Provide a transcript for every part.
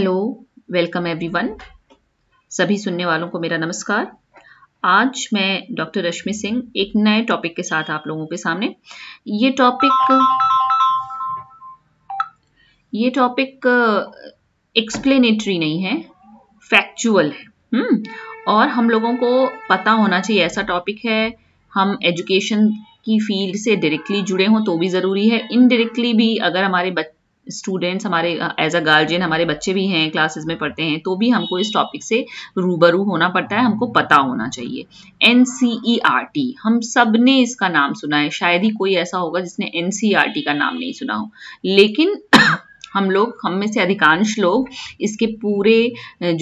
Hello welcome everyone सभी सुनने वालों को मेरा नमस्कार आज मैं डॉक्टर रश्मि सिंह एक नए टॉपिक के साथ आप लोगों के सामने ये टॉपिक ये टॉपिक एक्सप्लेनेटरी uh, नहीं है फैक्चुअल है हम्म और हम लोगों को पता होना चाहिए ऐसा टॉपिक है हम एजुकेशन की फील्ड से डायरेक्टली जुड़े हों तो भी ज़रूरी है इनडायरेक्टली भी अगर हमारे स्टूडेंट्स हमारे एज अ गार्जियन हमारे बच्चे भी हैं क्लासेस में पढ़ते हैं तो भी हमको इस टॉपिक से रूबरू होना पड़ता है हमको पता होना चाहिए N C E R T हम सब ने इसका नाम सुना है शायद ही कोई ऐसा होगा जिसने एन सी आर टी का नाम नहीं सुना हो लेकिन हम लोग हम में से अधिकांश लोग इसके पूरे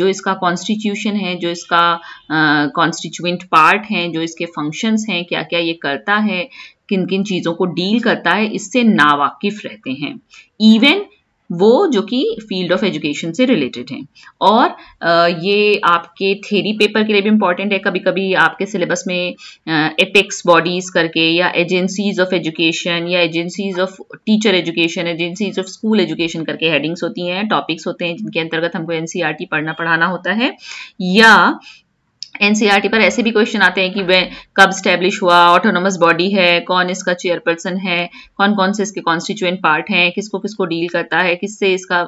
जो इसका कॉन्स्टिट्यूशन है जो इसका कॉन्स्टिट्यूंट पार्ट हैं जो इसके फंक्शंस हैं क्या क्या ये करता है किन किन चीज़ों को डील करता है इससे नावाकिफ रहते हैं इवन वो जो कि फील्ड ऑफ एजुकेशन से रिलेटेड हैं और ये आपके थेरी पेपर के लिए भी इम्पॉर्टेंट है कभी कभी आपके सिलेबस में एपिक्स बॉडीज करके या एजेंसीज ऑफ एजुकेशन या agencies of teacher education agencies of school education करके हेडिंग्स होती हैं टॉपिक्स होते हैं जिनके अंतर्गत हमको एन e पढ़ना पढ़ाना होता है या एनसीईआरटी e पर ऐसे भी क्वेश्चन आते हैं कि वे कब स्टैब्लिश हुआ ऑटोनोमस बॉडी है कौन इसका चेयरपर्सन है कौन कौन से इसके कॉन्स्टिट्यूएंट पार्ट हैं किसको किसको डील करता है किससे इसका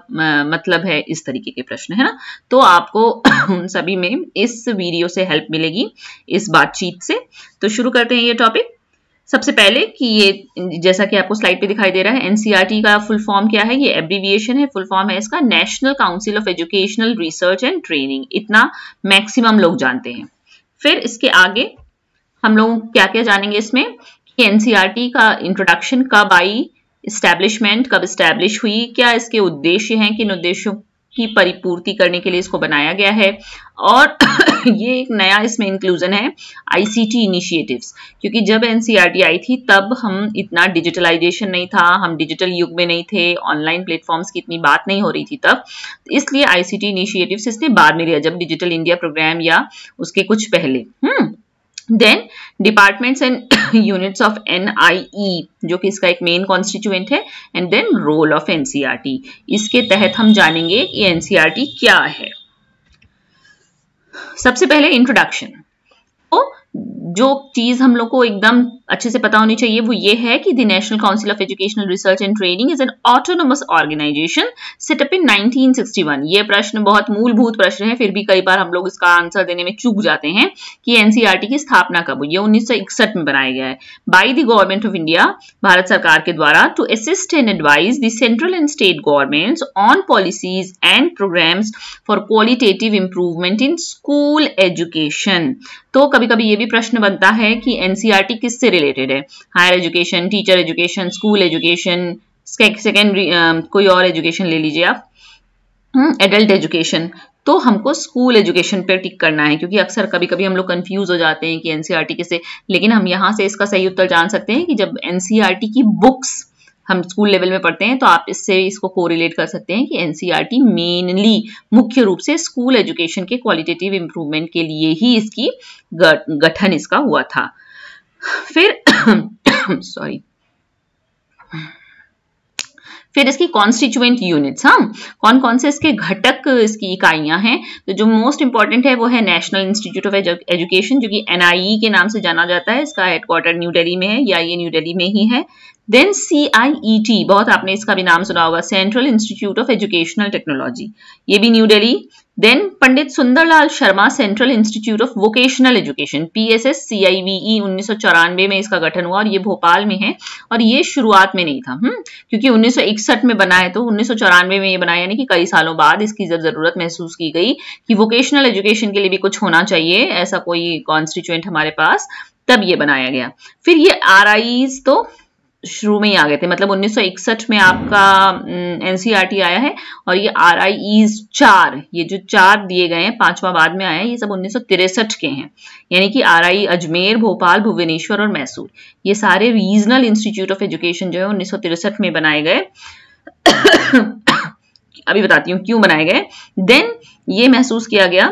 मतलब है इस तरीके के प्रश्न है ना तो आपको उन सभी में इस वीडियो से हेल्प मिलेगी इस बातचीत से तो शुरू करते हैं ये टॉपिक सबसे पहले कि ये जैसा कि आपको स्लाइड पे दिखाई दे रहा है एनसीईआरटी e का फुल फॉर्म क्या है ये एब्रीविएशन है फुल फॉर्म है इसका national council of educational research and training इतना मैक्सिमम लोग जानते हैं फिर इसके आगे हम लोग क्या क्या जानेंगे इसमें कि एनसीईआरटी e का इंट्रोडक्शन कब आई इस्टेब्लिशमेंट कब इस्टेब्लिश हुई क्या इसके उद्देश्य हैं किन उद्देश्यों की परिपूर्ति करने के लिए इसको बनाया गया है और ये एक नया इसमें इंक्लूजन है आईसीटी इनिशिएटिव्स क्योंकि जब एनसीईआरटी e आई थी तब हम इतना डिजिटलाइजेशन नहीं था हम डिजिटल युग में नहीं थे ऑनलाइन प्लेटफॉर्म्स की इतनी बात नहीं हो रही थी तब इसलिए आईसीटी इनिशिएटिव्स इसने बाद में लिया जब डिजिटल इंडिया प्रोग्राम या उसके कुछ पहले hmm then departments and units of ई जो कि इसका एक मेन कॉन्स्टिट्यूएंट है and then role of NCERT इसके तहत हम जानेंगे कि एनसीआरटी e क्या है सबसे पहले इंट्रोडक्शन तो जो चीज हम लोग को एकदम अच्छे से पता होनी चाहिए वो ये है कि the national council of educational research and training is an autonomous organisation setup in 1961 ये प्रश्न बहुत मूलभूत प्रश्न है फिर भी कई बार हम लोग इसका आंसर देने में चूक जाते हैं कि एनसीईआरटी e की स्थापना कब हुई ये 1961 में बनाया गया है by the government of India Bharat सरकार के द्वारा to assist and advise the central and state governments on policies and programmes for qualitative improvement in school education तो कभी कभी ये भी प्रश्न बनता है कि एनसीआरटी e किससे रिलेटेड है higher education teacher education school education secondary कोई और एजुकेशन ले लीजिए आप एडल्ट हम्म, एजुकेशन तो हमको स्कूल एजुकेशन पे टिक करना है क्योंकि अक्सर कभी कभी हम लोग कंफ्यूज हो जाते हैं कि एनसीईआरटी e किसे लेकिन हम यहाँ से इसका सही उत्तर जान सकते हैं कि जब एनसीईआरटी e की बुक्स हम स्कूल लेवल में पढ़ते हैं तो आप इससे इसको कोरिलेट कर सकते हैं कि एनसीईआरटी मेनली e मुख्य रूप से स्कूल एजुकेशन के क्वालिटेटिव इंप्रूवमेंट के लिए ही इसकी गठन इसका हुआ था फिर सॉरी फिर इसकी कॉन्स्टिट्यूएंट यूनिट्स हम कौन कौन से इसके घटक इसकी इकाइयां हैं तो जो मोस्ट इंपॉर्टेंट है वो है नेशनल इंस्टीट्यूट ऑफ एजुकेशन जो कि एनआईई e के नाम से जाना जाता है इसका हेडक्वार्टर न्यू दिल्ली में है या ये न्यू दिल्ली में ही है then C I E T बहुत आपने इसका भी नाम सुना होगा central institute of educational technology ये भी new Delhi then Pandit Sunderlal Sharma central institute of vocational education P S S C I V E उन्नीस में इसका गठन हुआ और ये भोपाल में है और ये शुरुआत में नहीं था हुँ? हम्म, क्योंकि 1961 में बना है तो उन्नीस में ये बनाया यानी कि कई सालों बाद इसकी जब जरूरत महसूस की गई कि वोकेशनल एजुकेशन के लिए भी कुछ होना चाहिए ऐसा कोई कॉन्स्टिट्यूएंट हमारे पास तब ये बनाया गया फिर ये आर तो शुरू में ही आ गए थे मतलब 1961 में आपका एनसीईआरटी e आया है और ये आर आई e चार ये जो चार दिए गए हैं पांचवा बाद में आया है ये सब उन्नीस के हैं यानी कि आर e अजमेर भोपाल भुवनेश्वर और मैसूर ये सारे रीजनल इंस्टीट्यूट ऑफ एजुकेशन जो है उन्नीस में बनाए गए अभी बताती हूँ क्यों बनाए गए देन ये महसूस किया गया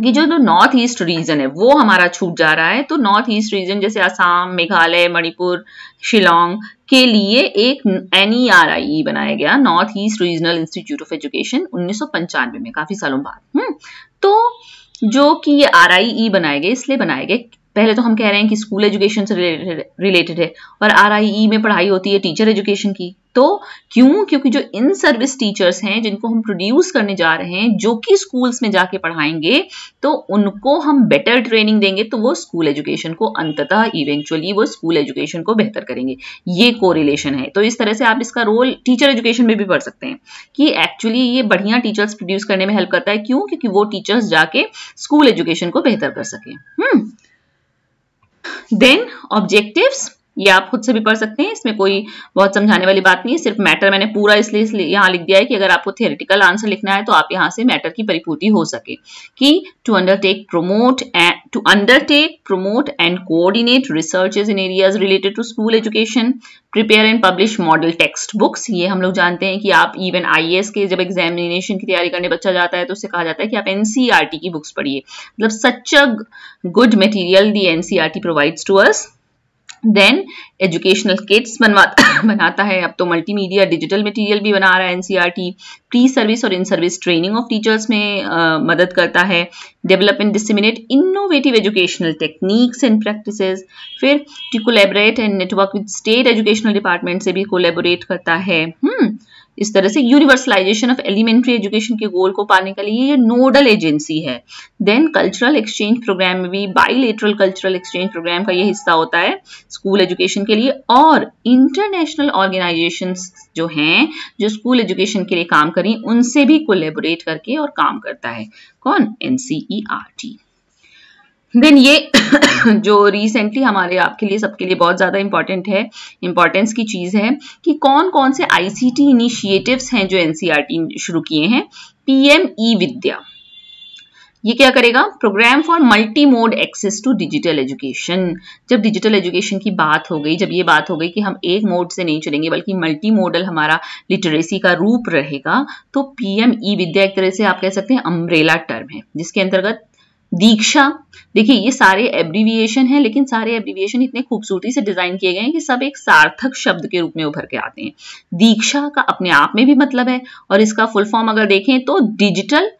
कि जो जो नॉर्थ ईस्ट रीजन है वो हमारा छूट जा रहा है तो नॉर्थ ईस्ट रीजन जैसे आसाम मेघालय मणिपुर शिलोंग के लिए एक एन e e बनाया गया north east regional institute of education उन्नीस में काफी सालों बाद हम्म, तो जो कि ये आर e बनाए गए इसलिए बनाए गए पहले तो हम कह रहे हैं कि स्कूल एजुकेशन से रिलेटेड है और आर e में पढ़ाई होती है टीचर एजुकेशन की तो क्यों क्योंकि जो इन सर्विस टीचर्स हैं जिनको हम प्रोड्यूस करने जा रहे हैं जो कि स्कूल्स में जाके पढ़ाएंगे तो उनको हम बेटर ट्रेनिंग देंगे तो वो स्कूल एजुकेशन को अंततः इवेंचुअली वो स्कूल एजुकेशन को बेहतर करेंगे ये कोरिलेशन है तो इस तरह से आप इसका रोल टीचर एजुकेशन में भी पढ़ सकते हैं कि एक्चुअली ये बढ़िया टीचर्स प्रोड्यूस करने में हेल्प करता है क्यों क्योंकि वो टीचर्स जाके स्कूल एजुकेशन को बेहतर कर सकें हम्म देन ऑब्जेक्टिव्स ये आप खुद से भी पढ़ सकते हैं इसमें कोई बहुत समझाने वाली बात नहीं है सिर्फ मैटर मैंने पूरा इसलिए यहाँ लिख दिया है कि अगर आपको थियोरिटिकल आंसर लिखना है तो आप यहाँ से मैटर की परिपूर्ति हो सके कि to undertake promote to undertake, promote and coordinate researches in areas related to school education, prepare and publish model textbooks. ये हम लोग जानते हैं कि आप even IAS के जब examination की तैयारी करने बच्चा जाता है तो उससे कहा जाता है कि आप NCERT की books पढ़िए मतलब such a good material the NCERT provides to us then educational kits बनवाता बनाता है अब तो मल्टीमीडिया डिजिटल मटेरियल भी बना रहा है एनसीईआरटी प्री सर्विस और in service training of teachers में आ, मदद करता है develop and disseminate innovative educational techniques and practices फिर to collaborate and network with state educational department से भी कोलेबोरेट करता है हम्म, इस तरह से यूनिवर्सलाइजेशन ऑफ एलिमेंट्री एजुकेशन के गोल को पाने के लिए ये नोडल एजेंसी है देन कल्चरल एक्सचेंज प्रोग्राम में भी बाईलेटरल कल्चरल एक्सचेंज प्रोग्राम का ये हिस्सा होता है स्कूल एजुकेशन के लिए और इंटरनेशनल ऑर्गेनाइजेशन जो हैं जो स्कूल एजुकेशन के लिए काम करें उनसे भी कोलेबोरेट करके और काम करता है कौन एन देन ये जो रिसेंटली हमारे आपके लिए सबके लिए बहुत ज़्यादा इंपॉर्टेंट है इंपॉर्टेंस की चीज़ है कि कौन कौन से आईसीटी इनिशिएटिव्स हैं जो एनसीईआरटी e शुरू किए हैं पीएम ई विद्या ये क्या करेगा programme for multi mode access to digital education जब डिजिटल एजुकेशन की बात हो गई जब ये बात हो गई कि हम एक मोड से नहीं चलेंगे बल्कि मल्टी मोडल हमारा लिटरेसी का रूप रहेगा तो पीएम ई विद्या एक तरह से आप कह सकते हैं अम्ब्रेला टर्म है जिसके अंतर्गत दीक्षा देखिए ये सारे एब्रीविएशन हैं लेकिन सारे एब्रीविएशन इतने खूबसूरती से डिजाइन किए गए हैं कि सब एक सार्थक शब्द के रूप में उभर के आते हैं दीक्षा का अपने आप में भी मतलब है और इसका फुल फॉर्म अगर देखें तो डिजिटल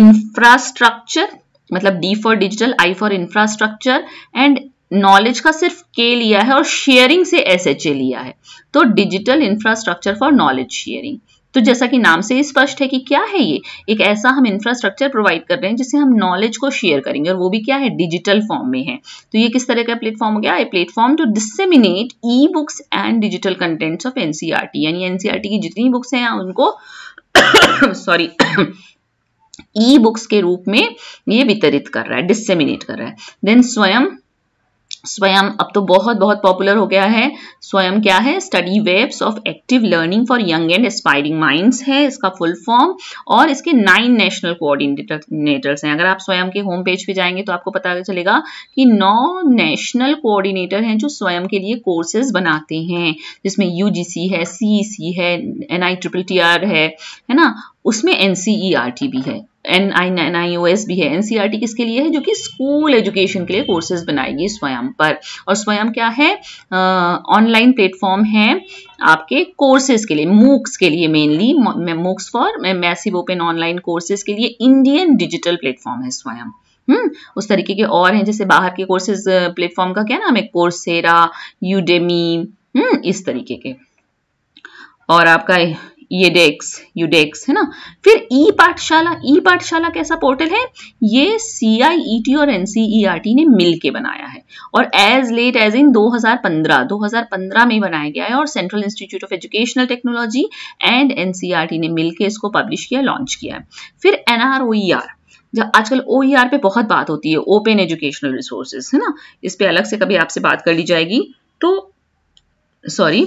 इंफ्रास्ट्रक्चर मतलब D for digital I for infrastructure and knowledge का सिर्फ के लिया है और शेयरिंग से एस लिया है तो digital infrastructure for knowledge sharing तो जैसा कि नाम से स्पष्ट है कि क्या है ये एक ऐसा हम इंफ्रास्ट्रक्चर प्रोवाइड कर रहे हैं जिससे हम नॉलेज को शेयर करेंगे और वो भी क्या है डिजिटल फॉर्म में है तो ये किस तरह का प्लेटफॉर्म हो गया a platform to disseminate e books and digital contents of NCERT यानी एनसीआरटी e की जितनी बुक्स हैं उनको सॉरी ई बुक्स के रूप में ये वितरित कर रहा है डिसमिनेट कर रहा है देन स्वयं स्वयं अब तो बहुत बहुत पॉपुलर हो गया है स्वयं क्या है study webs of active learning for young and aspiring minds है इसका फुल फॉर्म और इसके नाइन नेशनल कोऑर्डिनेटर्स हैं अगर आप स्वयं के होम पेज पे जाएंगे तो आपको पता चलेगा कि नौ नेशनल कोऑर्डिनेटर हैं जो स्वयं के लिए कोर्सेज बनाते हैं जिसमें यू है सी e है N I triple T R है है ना उसमें एन भी e है N I N I O S भी है एनसीईआरटी e किसके लिए है जो कि स्कूल एजुकेशन के लिए कोर्सेज बनाएगी स्वयं पर और स्वयं क्या है ऑनलाइन प्लेटफॉर्म है आपके कोर्सेज के लिए मूक्स के लिए mainly MOOCs for massive open online courses के लिए इंडियन डिजिटल प्लेटफॉर्म है स्वयं हम्म उस तरीके के और हैं जैसे बाहर के कोर्सेज प्लेटफॉर्म का क्या नाम है कोर्सेरा यूडेमी हम्म इस तरीके के और आपका ये डेक्स यूडेक्स है ना फिर ई पाठशाला ई पाठशाला कैसा पोर्टल है ये सी आई ई टी और N C E R T ने मिल के बनाया है और एज लेट एज इन 2015 2015 में बनाया गया है और central institute of educational technology and N C R T ने मिल के इसको पब्लिश किया लॉन्च किया है फिर N R O E R जब आजकल ओ ई आर पे बहुत बात होती है ओपन एजुकेशनल रिसोर्सेज है ना इस पर अलग से कभी आपसे बात कर ली जाएगी तो सॉरी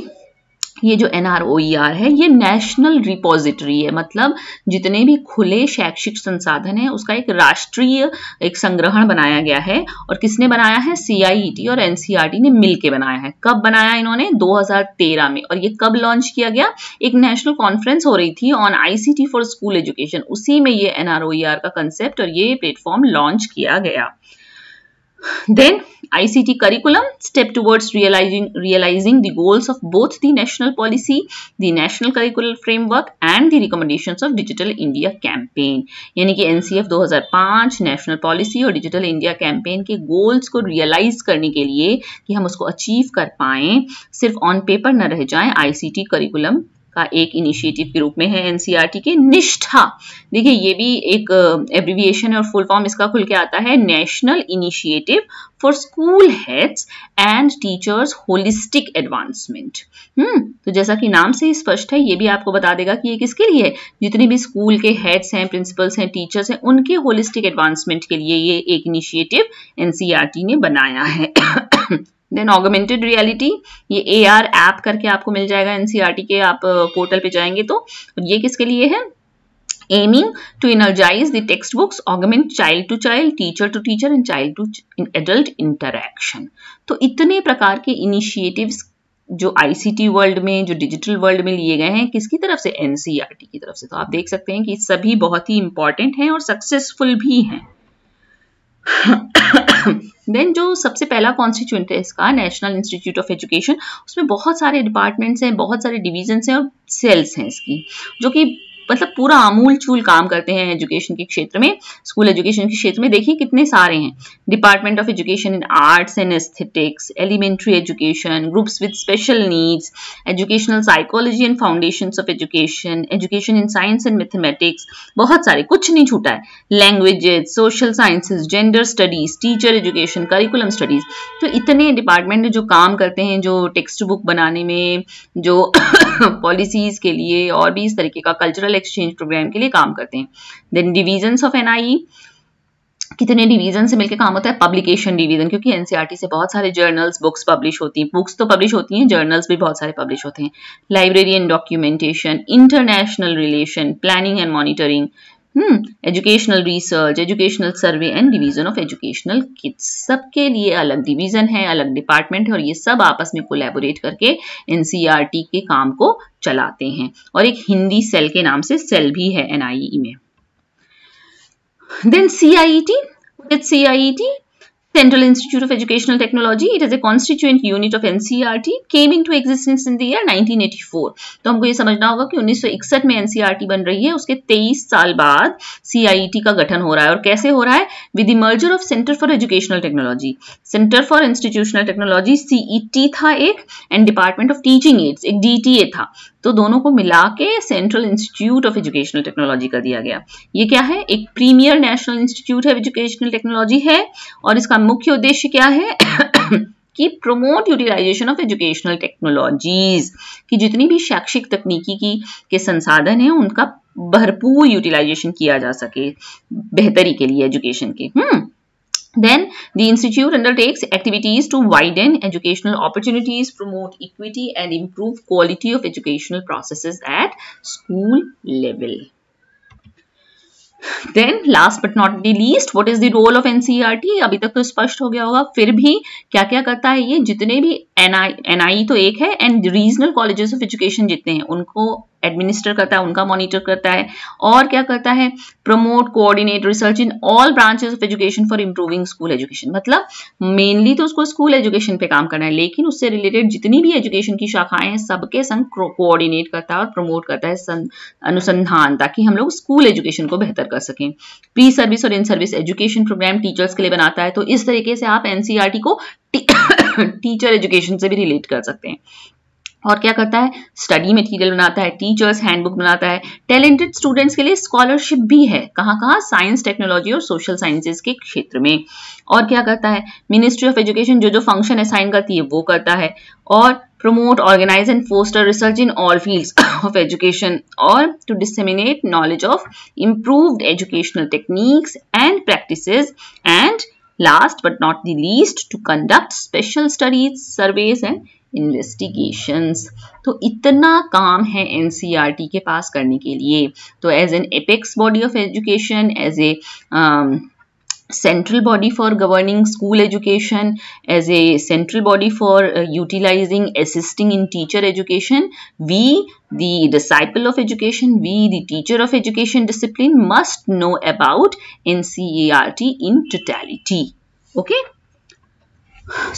ये जो एन e है ये नेशनल रिपोजिटरी है मतलब जितने भी खुले शैक्षिक संसाधन है उसका एक राष्ट्रीय एक संग्रहण बनाया गया है और किसने बनाया है सी e और एन e ने के बनाया है कब बनाया इन्होंने 2013 में और ये कब लॉन्च किया गया एक नेशनल कॉन्फ्रेंस हो रही थी on T for school education उसी में ये एन का कंसेप्ट और ये प्लेटफॉर्म लॉन्च किया गया Then ICT curriculum step towards realizing, realizing the goals of both the national policy, the national curricular framework and the recommendations of Digital India campaign. yani ki NCF 2005 national policy और digital india campaign ke goals ko realize karne ke liye ki hum usko achieve kar paaye sirf on paper na reh jaye ICT curriculum का एक initiative के रूप में है NCERT e के निष्ठा देखिए ये भी एक एब्रीविएशन है और फुल फॉर्म इसका खुल के आता है national initiative for school heads and teachers holistic advancement hmm तो जैसा कि नाम से ही स्पष्ट है ये भी आपको बता देगा कि ये किसके लिए है जितने भी स्कूल के हेड्स हैं प्रिंसिपल्स हैं टीचर्स हैं उनके होलिस्टिक एडवांसमेंट के लिए ये एक इनिशिएटिव एनसीईआरटी e ने बनाया है देन ऑगमेंटेड रियलिटी ये ए आर ऐप करके आपको मिल जाएगा एनसीआरटी e के आप पोर्टल पे जाएंगे तो ये किसके लिए है aiming to energize the textbooks augment child to child teacher to teacher and child to in adult interaction तो इतने प्रकार के इनिशिएटिव्स जो आईसीटी वर्ल्ड में जो डिजिटल वर्ल्ड में लिए गए हैं किसकी तरफ से एनसीआरटी e की तरफ से तो आप देख सकते हैं कि सभी बहुत ही इंपॉर्टेंट हैं और सक्सेसफुल भी हैं देन जो सबसे पहला कॉन्स्टिट्यूंट है इसका नेशनल इंस्टीट्यूट ऑफ एजुकेशन उसमें बहुत सारे डिपार्टमेंट्स हैं बहुत सारे डिविजन्स हैं और सेल्स हैं इसकी जो कि मतलब पूरा आमूल चूल काम करते हैं एजुकेशन के क्षेत्र में स्कूल एजुकेशन के क्षेत्र में देखिए कितने सारे हैं department of education in arts and aesthetics elementary education groups with special needs educational psychology and foundation of education education in science and mathematics बहुत सारे कुछ नहीं छूटा है languages social sciences gender studies teacher education curriculum studies तो इतने department जो काम करते हैं जो टेक्स्ट बुक बनाने में जो पॉलिसीज के लिए और भी इस तरीके का कल्चरल इंटरनल एक्सचेंज प्रोग्राम के लिए काम करते हैं देन डिविजन्स ऑफ एन कितने डिवीजन से मिलकर काम होता है पब्लिकेशन डिवीजन क्योंकि एनसीआरटी e से बहुत सारे जर्नल्स बुक्स पब्लिश होती हैं बुक्स तो पब्लिश होती हैं जर्नल्स भी बहुत सारे पब्लिश होते हैं library and documentation international relation planning and monitoring hmm educational research educational survey and division of educational kits सबके लिए अलग डिवीजन है अलग डिपार्टमेंट है और ये सब आपस में कोलैबोरेट करके एनसीईआरटी e के काम को चलाते हैं और एक हिंदी सेल के नाम से सेल भी है एनआईई e में then CIT with CIT Central Institute of Educational Technology, it is a constituent unit of NCERT, came into existence in the year 1984. तो हमको ये समझना होगा कि 1961 में NCERT बन रही है उसके 23 साल बाद CIET का गठन हो रहा है और कैसे हो रहा है with the merger of centre for educational technology centre for institutional technology CET था एक and department of teaching aids एक DTA था तो दोनों को मिला के central institute of educational technology कर दिया गया ये क्या है एक प्रीमियर नेशनल इंस्टीट्यूट है एजुकेशनल टेक्नोलॉजी है और इसका मुख्य उद्देश्य क्या है कि promote utilisation of educational technologies कि जितनी भी शैक्षिक तकनीकी की के संसाधन हैं उनका भरपूर यूटिलाइजेशन किया जा सके बेहतरी के लिए एजुकेशन के hmm Then the institute undertakes activities to widen educational opportunities, promote equity and improve quality of educational processes at school level. Then last but not the least what is the role of NCERT अभी तक तो स्पष्ट हो गया होगा फिर भी क्या क्या करता है ये जितने भी एनआई एनआई e तो एक है and regional colleges of education जितने हैं उनको एडमिनिस्टर करता है उनका मॉनिटर करता है और क्या करता है promote coordinate research in all branches of education for improving school education मतलब मेनली तो उसको स्कूल एजुकेशन पे काम करना है लेकिन उससे रिलेटेड जितनी भी एजुकेशन की शाखाएं हैं सबके संग कोऑर्डिनेट करता है और प्रमोट करता है अनुसंधान ताकि हम लोग स्कूल एजुकेशन को बेहतर कर सकें प्री सर्विस और in service education programme teachers के लिए बनाता है तो इस तरीके से आप एनसीआरटी e को टीचर एजुकेशन से भी रिलेट कर सकते हैं और क्या करता है स्टडी मटेरियल बनाता है टीचर्स हैंडबुक बनाता है टैलेंटेड स्टूडेंट्स के लिए स्कॉलरशिप भी है कहाँ कहाँ साइंस टेक्नोलॉजी और सोशल साइंसेज के क्षेत्र में और क्या करता है मिनिस्ट्री ऑफ एजुकेशन जो जो फंक्शन असाइन करती है वो करता है और promote organise and foster research in all field of education और to disseminate knowledge of improve educational techniques and practice and last but not the least to conduct special studies surveys and investigations तो इतना काम है NCERT के पास करने के लिए तो as an apex body of education as a central body for governing school education as a central body for uh, utilizing assisting in teacher education we the disciple of education we the teacher of education discipline must know about ncert in totality okay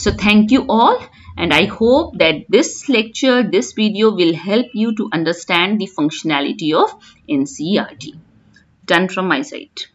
so thank you all and I hope that this lecture, this video will help you to understand the functionality of NCERT. Done from my side.